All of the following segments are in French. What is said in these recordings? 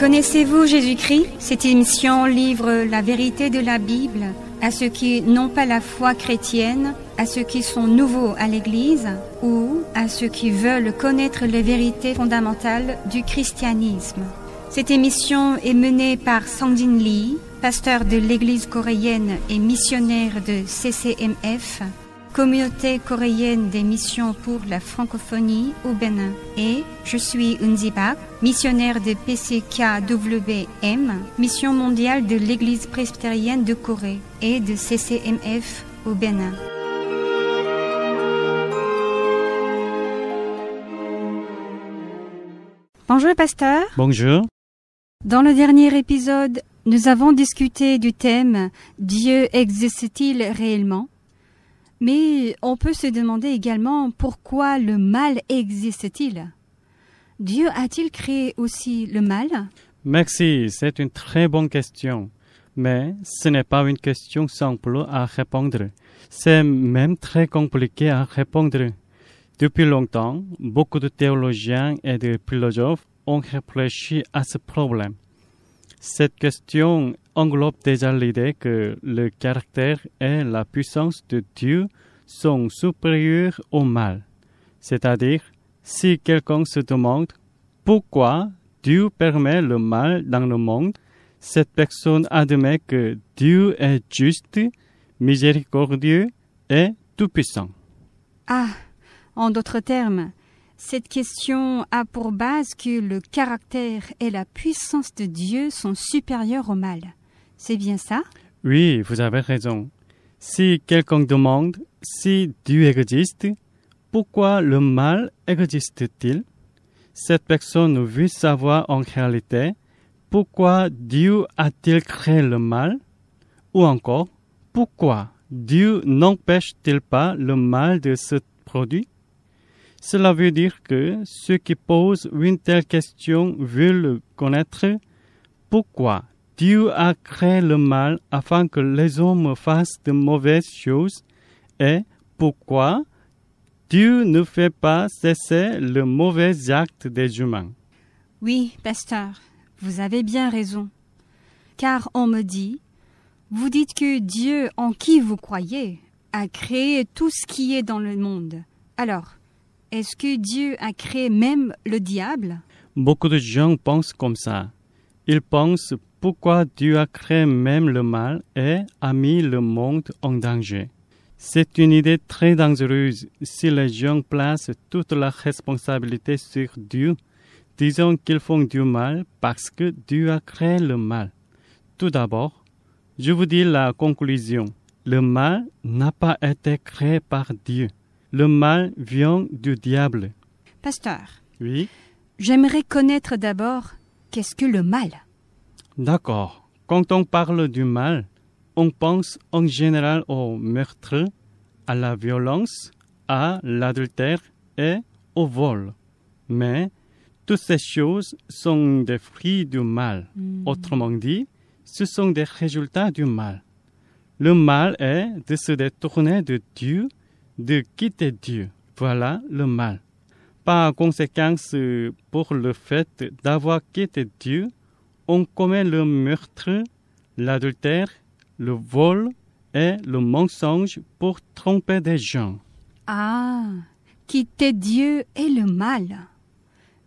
Connaissez-vous Jésus-Christ Cette émission livre la vérité de la Bible à ceux qui n'ont pas la foi chrétienne, à ceux qui sont nouveaux à l'Église ou à ceux qui veulent connaître les vérités fondamentales du christianisme. Cette émission est menée par Sangjin Lee, pasteur de l'Église coréenne et missionnaire de CCMF Communauté coréenne des missions pour la francophonie au Bénin. Et je suis Unzibak, missionnaire de PCKWM, Mission mondiale de l'Église presbytérienne de Corée et de CCMF au Bénin. Bonjour pasteur. Bonjour. Dans le dernier épisode, nous avons discuté du thème Dieu existe-t-il réellement mais on peut se demander également pourquoi le mal existe-t-il Dieu a-t-il créé aussi le mal Merci, c'est une très bonne question. Mais ce n'est pas une question simple à répondre. C'est même très compliqué à répondre. Depuis longtemps, beaucoup de théologiens et de philosophes ont réfléchi à ce problème. Cette question englobe déjà l'idée que le caractère et la puissance de Dieu sont supérieurs au mal. C'est-à-dire, si quelqu'un se demande pourquoi Dieu permet le mal dans le monde, cette personne admet que Dieu est juste, miséricordieux et tout-puissant. Ah, en d'autres termes, cette question a pour base que le caractère et la puissance de Dieu sont supérieurs au mal. C'est bien ça Oui, vous avez raison. Si quelqu'un demande si Dieu existe, pourquoi le mal existe-t-il Cette personne veut savoir en réalité pourquoi Dieu a-t-il créé le mal Ou encore, pourquoi Dieu n'empêche-t-il pas le mal de se produire Cela veut dire que ceux qui posent une telle question veulent connaître pourquoi Dieu a créé le mal afin que les hommes fassent de mauvaises choses. Et pourquoi Dieu ne fait pas cesser le mauvais acte des humains Oui, pasteur, vous avez bien raison. Car on me dit, vous dites que Dieu en qui vous croyez a créé tout ce qui est dans le monde. Alors, est-ce que Dieu a créé même le diable Beaucoup de gens pensent comme ça. Ils pensent pourquoi Dieu a créé même le mal et a mis le monde en danger. C'est une idée très dangereuse si les gens placent toute la responsabilité sur Dieu, disons qu'ils font du mal parce que Dieu a créé le mal. Tout d'abord, je vous dis la conclusion. Le mal n'a pas été créé par Dieu. Le mal vient du diable. Pasteur. Oui. J'aimerais connaître d'abord qu'est-ce que le mal. D'accord. Quand on parle du mal, on pense en général au meurtre, à la violence, à l'adultère et au vol. Mais toutes ces choses sont des fruits du mal. Hmm. Autrement dit, ce sont des résultats du mal. Le mal est de se détourner de Dieu, de quitter Dieu. Voilà le mal. Par conséquent, pour le fait d'avoir quitté Dieu, on commet le meurtre, l'adultère, le vol et le mensonge pour tromper des gens. Ah, quitter Dieu est le mal.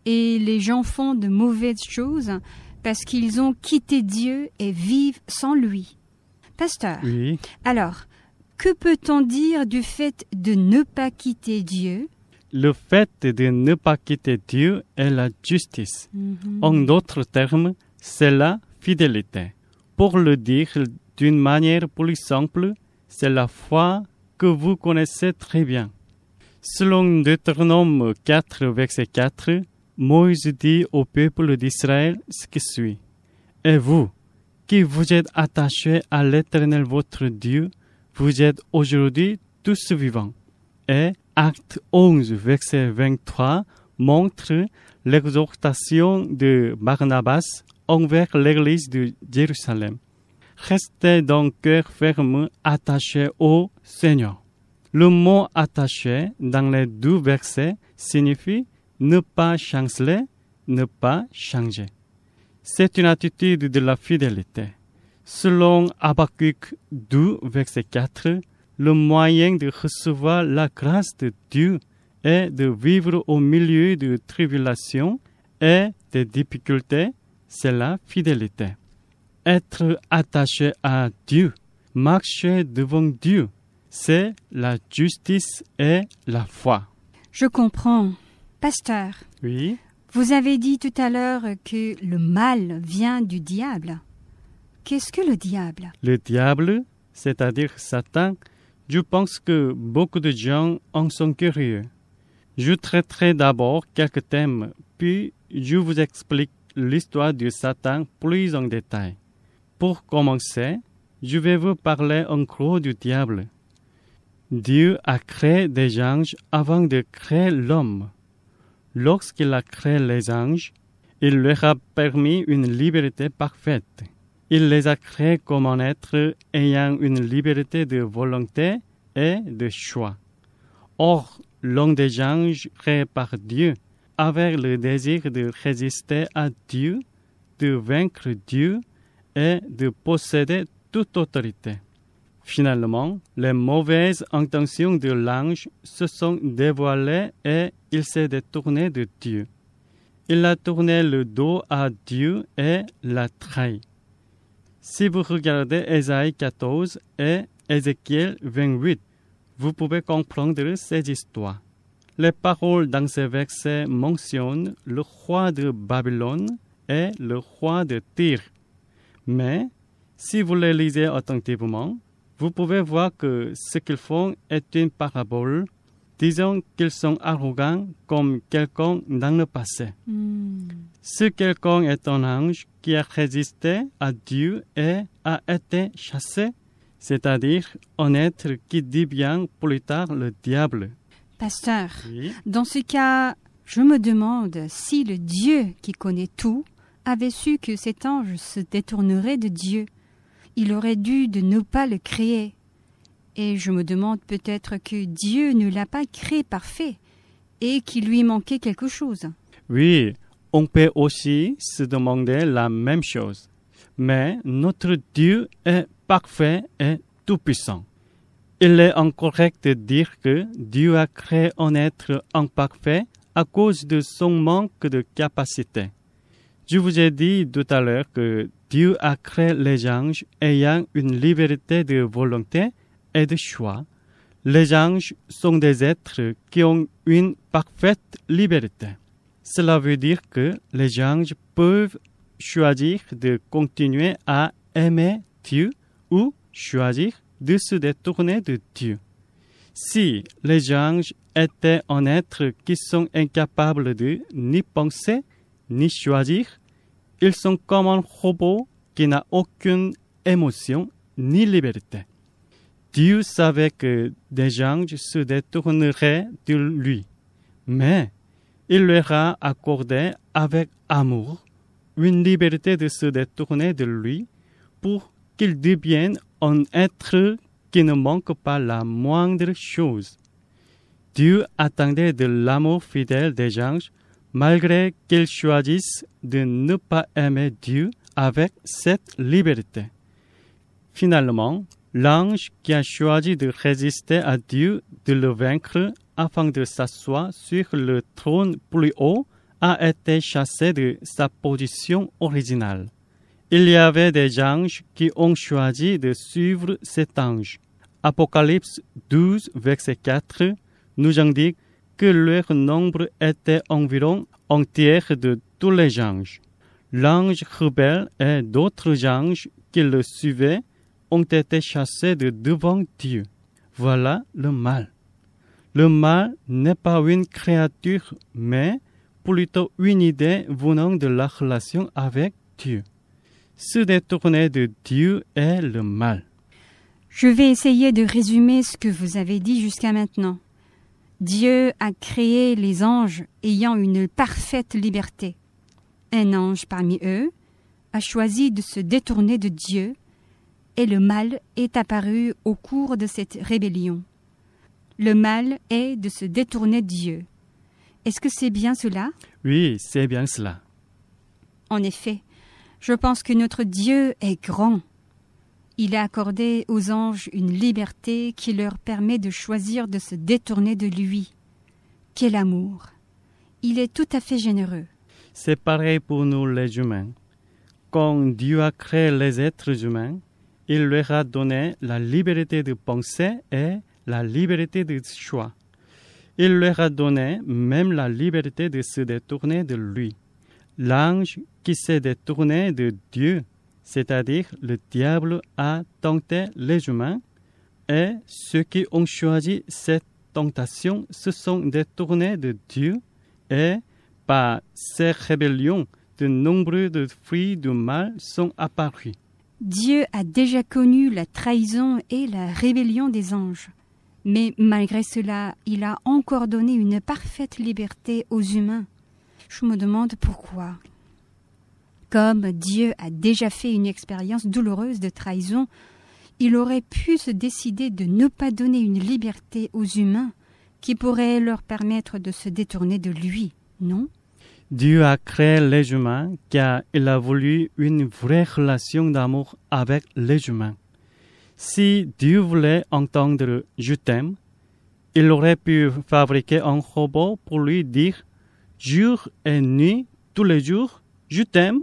Et les gens font de mauvaises choses parce qu'ils ont quitté Dieu et vivent sans lui. Pasteur, oui. alors, que peut-on dire du fait de ne pas quitter Dieu le fait de ne pas quitter Dieu est la justice. Mhm. En d'autres termes, c'est la fidélité. Pour le dire d'une manière plus simple, c'est la foi que vous connaissez très bien. Selon Deutéronome 4, verset 4, Moïse dit au peuple d'Israël ce qui suit. Et vous, qui vous êtes attachés à l'Éternel votre Dieu, vous êtes aujourd'hui tous vivants. Et Acte 11, verset 23 montre l'exhortation de Barnabas envers l'Église de Jérusalem. Restez donc cœur ferme, attaché au Seigneur. Le mot attaché dans les deux versets signifie ne pas chanceler, ne pas changer. C'est une attitude de la fidélité. Selon Habakkuk 2, verset 4, le moyen de recevoir la grâce de Dieu est de vivre au milieu de tribulations et des difficultés c'est la fidélité. Être attaché à Dieu, marcher devant Dieu, c'est la justice et la foi. Je comprends. Pasteur. Oui. Vous avez dit tout à l'heure que le mal vient du diable. Qu'est-ce que le diable Le diable, c'est-à-dire Satan, je pense que beaucoup de gens en sont curieux. Je traiterai d'abord quelques thèmes, puis je vous explique l'histoire du Satan plus en détail. Pour commencer, je vais vous parler en gros du diable. Dieu a créé des anges avant de créer l'homme. Lorsqu'il a créé les anges, il leur a permis une liberté parfaite. Il les a créés comme un être ayant une liberté de volonté et de choix. Or, l'homme des anges créé par Dieu avec le désir de résister à Dieu, de vaincre Dieu et de posséder toute autorité. Finalement, les mauvaises intentions de l'ange se sont dévoilées et il s'est détourné de Dieu. Il a tourné le dos à Dieu et l'a trahi. Si vous regardez Ésaïe 14 et Ézéchiel 28, vous pouvez comprendre ces histoires. Les paroles dans ces versets mentionnent le roi de Babylone et le roi de Tyre. Mais si vous les lisez attentivement, vous pouvez voir que ce qu'ils font est une parabole. Disons qu'ils sont arrogants comme quelqu'un dans le passé. Hmm. Ce quelqu'un est un ange qui a résisté à Dieu et a été chassé, c'est-à-dire un être qui devient plus tard le diable. Pasteur, dans ce cas, je me demande si le Dieu qui connaît tout avait su que cet ange se détournerait de Dieu. Il aurait dû de ne pas le créer. Et je me demande peut-être que Dieu ne l'a pas créé parfait et qu'il lui manquait quelque chose. Oui, on peut aussi se demander la même chose. Mais notre Dieu est parfait et tout-puissant. Il est incorrect de dire que Dieu a créé un être imparfait à cause de son manque de capacité. Je vous ai dit tout à l'heure que Dieu a créé les anges ayant une liberté de volonté et de choix. Les anges sont des êtres qui ont une parfaite liberté. Cela veut dire que les anges peuvent choisir de continuer à aimer Dieu ou choisir de se détourner de Dieu. Si les anges étaient en être qui sont incapables de ni penser ni choisir, ils sont comme un robot qui n'a aucune émotion ni liberté. Dieu savait que des anges se détourneraient de lui, mais il leur a accordé avec amour une liberté de se détourner de lui pour qu'ils deviennent un être qui ne manque pas la moindre chose. Dieu attendait de l'amour fidèle des anges, malgré qu'ils choisissent de ne pas aimer Dieu avec cette liberté. Finalement, l'ange qui a choisi de résister à Dieu, de le vaincre afin de s'asseoir sur le trône plus haut, a été chassé de sa position originale. Il y avait des anges qui ont choisi de suivre cet ange. Apocalypse 12, verset 4 nous indique que leur nombre était environ un tiers de tous les anges. L'ange rebelle et d'autres anges qui le suivaient ont été chassés de devant Dieu. Voilà le mal. Le mal n'est pas une créature, mais plutôt une idée venant de la relation avec Dieu se détourner de Dieu est le mal. Je vais essayer de résumer ce que vous avez dit jusqu'à maintenant. Dieu a créé les anges ayant une parfaite liberté. Un ange parmi eux a choisi de se détourner de Dieu et le mal est apparu au cours de cette rébellion. Le mal est de se détourner de Dieu. Est-ce que c'est bien cela Oui, c'est bien cela. En effet, je pense que notre Dieu est grand. Il a accordé aux anges une liberté qui leur permet de choisir de se détourner de lui. Quel amour. Il est tout à fait généreux. C'est pareil pour nous les humains. Quand Dieu a créé les êtres humains, il leur a donné la liberté de penser et la liberté de choix. Il leur a donné même la liberté de se détourner de lui. L'ange qui s'est détourné de Dieu, c'est-à-dire le diable a tenté les humains, et ceux qui ont choisi cette tentation se sont détournés de Dieu, et par ces rébellions, de nombreux de fruits du mal sont apparus. Dieu a déjà connu la trahison et la rébellion des anges. Mais malgré cela, il a encore donné une parfaite liberté aux humains. Je me demande pourquoi. Comme Dieu a déjà fait une expérience douloureuse de trahison, il aurait pu se décider de ne pas donner une liberté aux humains qui pourrait leur permettre de se détourner de lui, non Dieu a créé les humains car il a voulu une vraie relation d'amour avec les humains. Si Dieu voulait entendre Je t'aime, il aurait pu fabriquer un robot pour lui dire Jour et nuit, tous les jours, Je t'aime,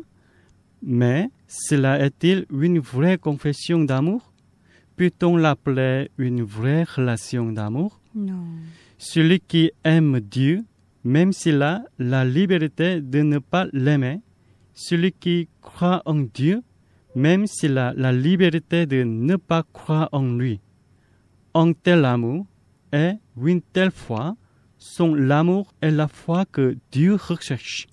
mais cela est-il une vraie confession d'amour Peut-on l'appeler une vraie relation d'amour Non. Celui qui aime Dieu, même s'il a la liberté de ne pas l'aimer, celui qui croit en Dieu, même s'il a la liberté de ne pas croire en lui. en tel amour et une telle foi sont l'amour et la foi que Dieu recherche.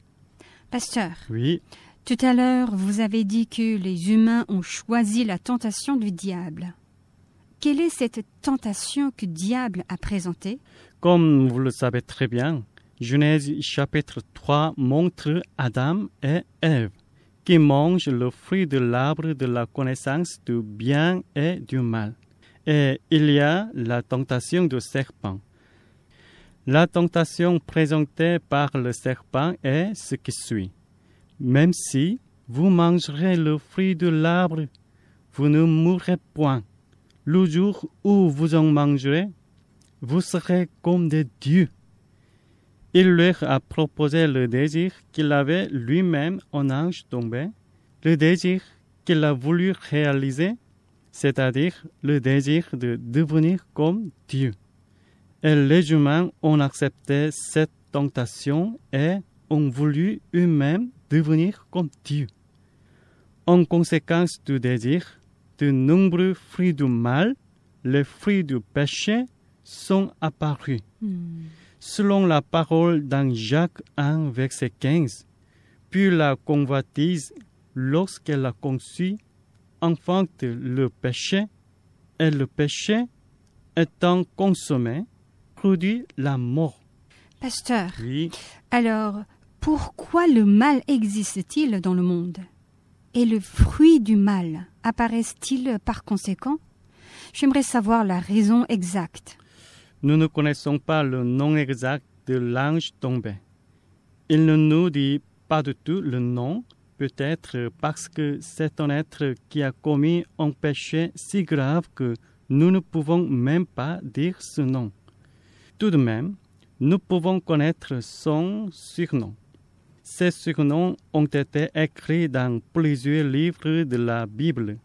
Pasteur. Oui. Tout à l'heure, vous avez dit que les humains ont choisi la tentation du diable. Quelle est cette tentation que diable a présentée Comme vous le savez très bien, Genèse chapitre 3 montre Adam et Ève qui mangent le fruit de l'arbre de la connaissance du bien et du mal. Et il y a la tentation du serpent. La tentation présentée par le serpent est ce qui suit. Même si vous mangerez le fruit de l'arbre, vous ne mourrez point. Le jour où vous en mangerez, vous serez comme des dieux. Il leur a proposé le désir qu'il avait lui-même en ange tombé, le désir qu'il a voulu réaliser, c'est-à-dire le désir de devenir comme Dieu. Et les humains ont accepté cette tentation et ont voulu eux-mêmes devenir comme Dieu. En conséquence du désir, de nombreux fruits du mal, les fruits du péché, sont apparus. Selon la parole dans Jacques 1, verset 15, puis la convoitise, lorsqu'elle a conçu, enfante le péché, et le péché, étant consommé, produit la mort. Pasteur, oui. alors, pourquoi le mal existe-t-il dans le monde Et le fruit du mal apparaît-il par conséquent J'aimerais savoir la raison exacte. Nous ne connaissons pas le nom exact de l'ange tombé. Il ne nous dit pas du tout le nom, peut-être parce que c'est un être qui a commis un péché si grave que nous ne pouvons même pas dire ce nom. Tout de même, nous pouvons connaître son surnom. Ces surnoms ont été écrits dans plusieurs livres de la Bible.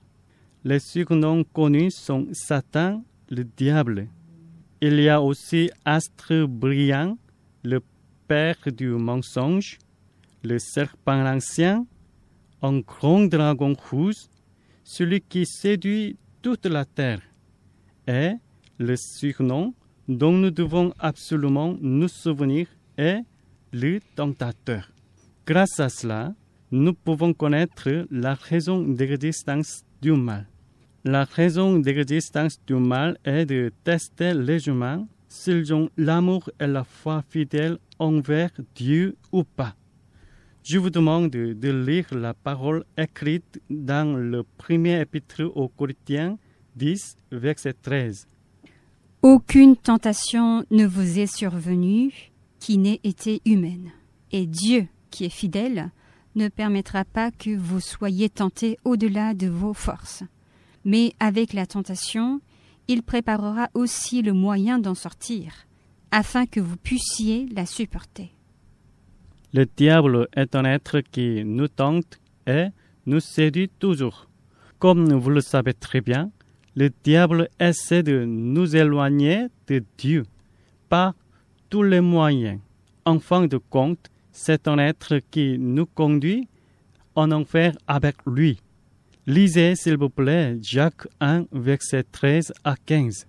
Les surnoms connus sont Satan, le diable. Il y a aussi Astre brillant, le père du mensonge, le serpent ancien, un grand dragon rouge, celui qui séduit toute la terre, et le surnom dont nous devons absolument nous souvenir est le tentateur. Grâce à cela, nous pouvons connaître la raison d'existence du mal. La raison d'existence du mal est de tester les humains s'ils ont l'amour et la foi fidèles envers Dieu ou pas. Je vous demande de lire la parole écrite dans le premier épître aux Corinthiens 10, verset 13. Aucune tentation ne vous est survenue qui n'ait été humaine. Et Dieu qui est fidèle ne permettra pas que vous soyez tenté au-delà de vos forces. Mais avec la tentation, il préparera aussi le moyen d'en sortir, afin que vous puissiez la supporter. Le diable est un être qui nous tente et nous séduit toujours. Comme vous le savez très bien, le diable essaie de nous éloigner de Dieu par tous les moyens. En fin de compte, c'est un être qui nous conduit en enfer avec lui. Lisez, s'il vous plaît, Jacques 1, verset 13 à 15.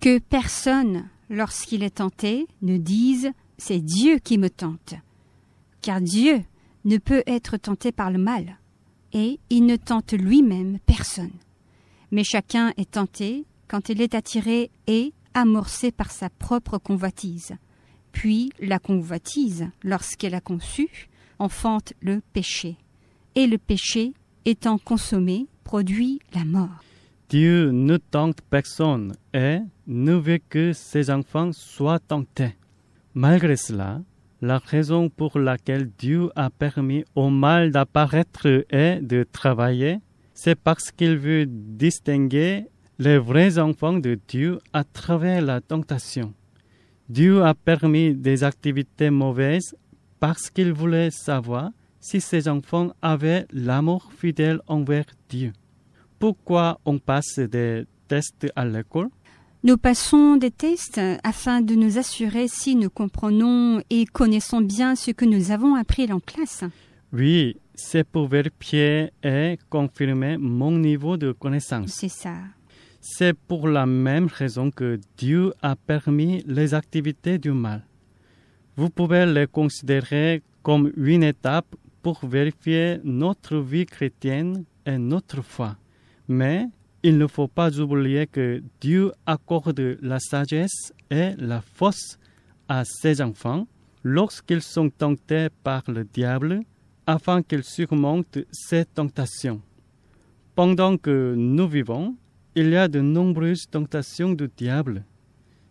Que personne, lorsqu'il est tenté, ne dise C'est Dieu qui me tente. Car Dieu ne peut être tenté par le mal, et il ne tente lui-même personne. Mais chacun est tenté quand il est attiré et amorcé par sa propre convoitise. Puis la convoitise, lorsqu'elle a conçu, enfante le péché. Et le péché, étant consommé, produit la mort. Dieu ne tente personne et ne veut que ses enfants soient tentés. Malgré cela, la raison pour laquelle Dieu a permis au mal d'apparaître et de travailler, c'est parce qu'il veut distinguer les vrais enfants de Dieu à travers la tentation. Dieu a permis des activités mauvaises parce qu'il voulait savoir si ses enfants avaient l'amour fidèle envers Dieu. Pourquoi on passe des tests à l'école Nous passons des tests afin de nous assurer si nous comprenons et connaissons bien ce que nous avons appris en classe. Oui, c'est pour vérifier et confirmer mon niveau de connaissance. C'est ça. C'est pour la même raison que Dieu a permis les activités du mal. Vous pouvez les considérer comme une étape pour vérifier notre vie chrétienne et notre foi. Mais il ne faut pas oublier que Dieu accorde la sagesse et la force à ses enfants lorsqu'ils sont tentés par le diable afin qu'ils surmontent ces tentations. Pendant que nous vivons, il y a de nombreuses tentations du diable.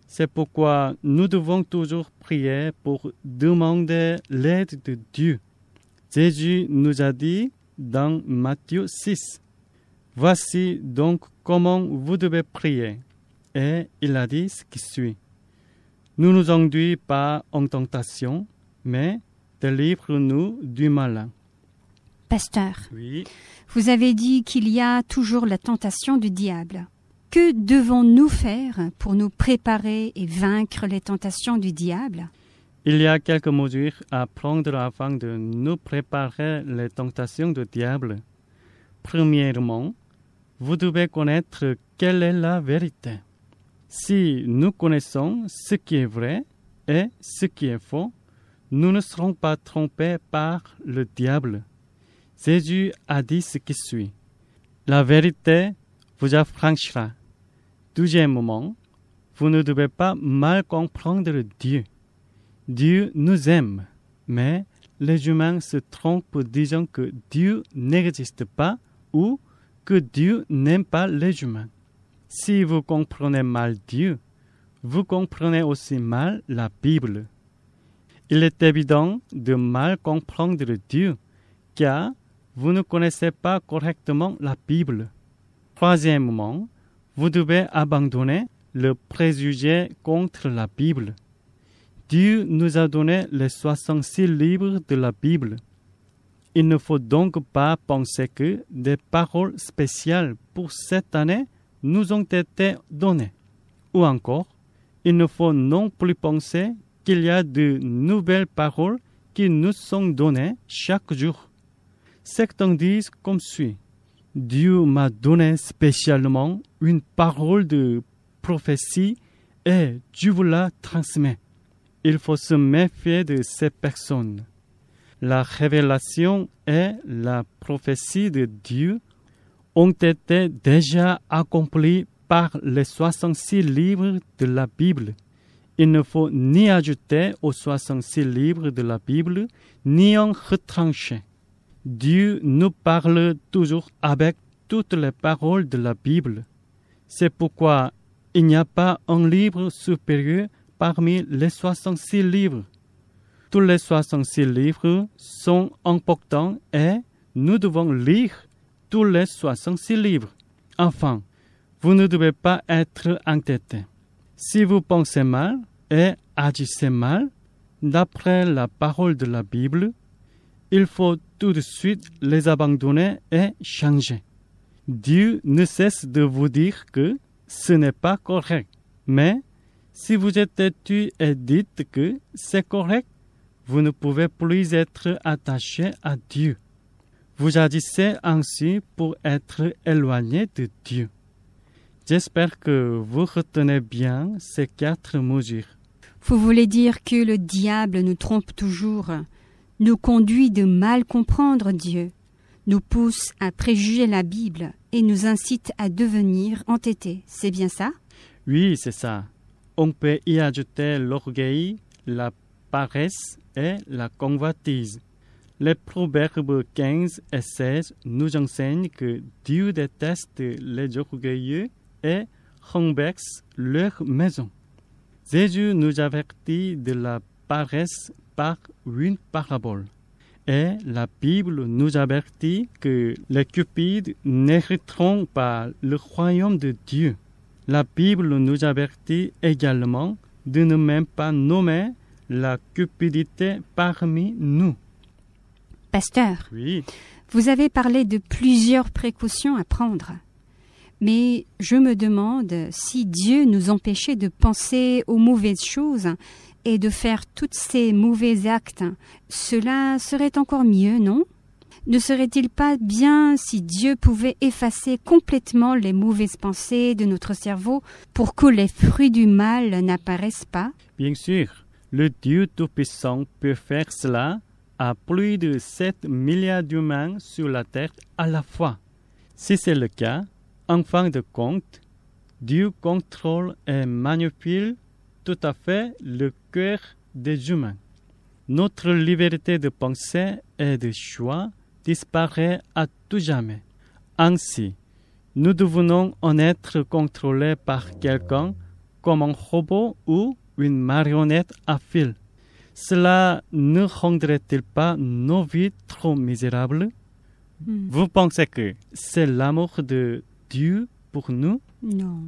C'est pourquoi nous devons toujours prier pour demander l'aide de Dieu. Jésus nous a dit dans Matthieu 6, Voici donc comment vous devez prier. Et il a dit ce qui suit. Ne nous, nous enduis pas en tentation, mais délivre-nous du malin. Pasteur. Oui. Vous avez dit qu'il y a toujours la tentation du diable. Que devons-nous faire pour nous préparer et vaincre les tentations du diable Il y a quelques mesures à prendre afin de nous préparer les tentations du diable. Premièrement, vous devez connaître quelle est la vérité. Si nous connaissons ce qui est vrai et ce qui est faux, nous ne serons pas trompés par le diable. Jésus a dit ce qui suit. La vérité vous affranchira. moment, vous ne devez pas mal comprendre Dieu. Dieu nous aime, mais les humains se trompent disant que Dieu n'existe pas ou que Dieu n'aime pas les humains. Si vous comprenez mal Dieu, vous comprenez aussi mal la Bible. Il est évident de mal comprendre Dieu, car vous ne connaissez pas correctement la Bible. Troisièmement, vous devez abandonner le préjugé contre la Bible. Dieu nous a donné les 66 livres de la Bible. Il ne faut donc pas penser que des paroles spéciales pour cette année nous ont été données. Ou encore, il ne faut non plus penser qu'il y a de nouvelles paroles qui nous sont données chaque jour. Certains disent comme suit. Dieu m'a donné spécialement une parole de prophétie et Dieu vous la transmets. Il faut se méfier de ces personnes. La révélation et la prophétie de Dieu ont été déjà accomplies par les 66 livres de la Bible. Il ne faut ni ajouter aux 66 livres de la Bible, ni en retrancher. Dieu nous parle toujours avec toutes les paroles de la Bible. C'est pourquoi il n'y a pas un livre supérieur parmi les 66 livres. Tous les 66 livres sont importants et nous devons lire tous les 66 livres. Enfin, vous ne devez pas être entêté. Si vous pensez mal et agissez mal, d'après la parole de la Bible, il faut tout de suite les abandonner et changer. Dieu ne cesse de vous dire que ce n'est pas correct. Mais si vous êtes têtu et dites que c'est correct, vous ne pouvez plus être attaché à Dieu. Vous agissez ainsi pour être éloigné de Dieu. J'espère que vous retenez bien ces quatre mesures. Vous voulez dire que le diable nous trompe toujours nous conduit de mal comprendre Dieu, nous pousse à préjuger la Bible et nous incite à devenir entêtés. C'est bien ça Oui, c'est ça. On peut y ajouter l'orgueil, la paresse et la convoitise. Les proverbes 15 et 16 nous enseignent que Dieu déteste les orgueilleux et renverse leur maison. Jésus nous avertit de la paresse par une parabole. Et la Bible nous avertit que les cupides n'hériteront pas le royaume de Dieu. La Bible nous avertit également de ne même pas nommer la cupidité parmi nous. Pasteur, oui. vous avez parlé de plusieurs précautions à prendre. Mais je me demande si Dieu nous empêchait de penser aux mauvaises choses et de faire toutes ces mauvais actes, cela serait encore mieux, non Ne serait-il pas bien si Dieu pouvait effacer complètement les mauvaises pensées de notre cerveau pour que les fruits du mal n'apparaissent pas Bien sûr, le Dieu Tout-Puissant peut faire cela à plus de 7 milliards d'humains sur la Terre à la fois. Si c'est le cas, en fin de compte, Dieu contrôle et manipule tout à fait le cœur des humains. Notre liberté de pensée et de choix disparaît à tout jamais. Ainsi, nous devenons en être contrôlés par quelqu'un comme un robot ou une marionnette à fil. Cela ne rendrait-il pas nos vies trop misérables hmm. Vous pensez que c'est l'amour de Dieu pour nous Non.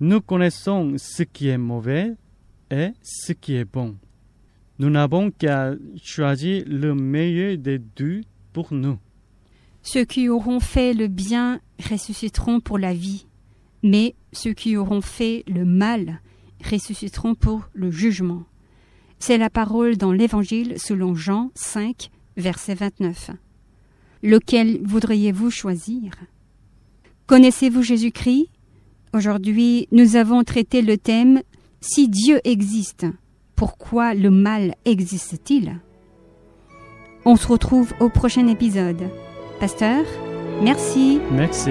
Nous connaissons ce qui est mauvais et ce qui est bon. Nous n'avons qu'à choisir le meilleur des deux pour nous. Ceux qui auront fait le bien ressusciteront pour la vie, mais ceux qui auront fait le mal ressusciteront pour le jugement. C'est la parole dans l'Évangile selon Jean 5, verset 29. Lequel voudriez-vous choisir Connaissez-vous Jésus-Christ Aujourd'hui, nous avons traité le thème Si Dieu existe, pourquoi le mal existe-t-il On se retrouve au prochain épisode. Pasteur, merci. Merci.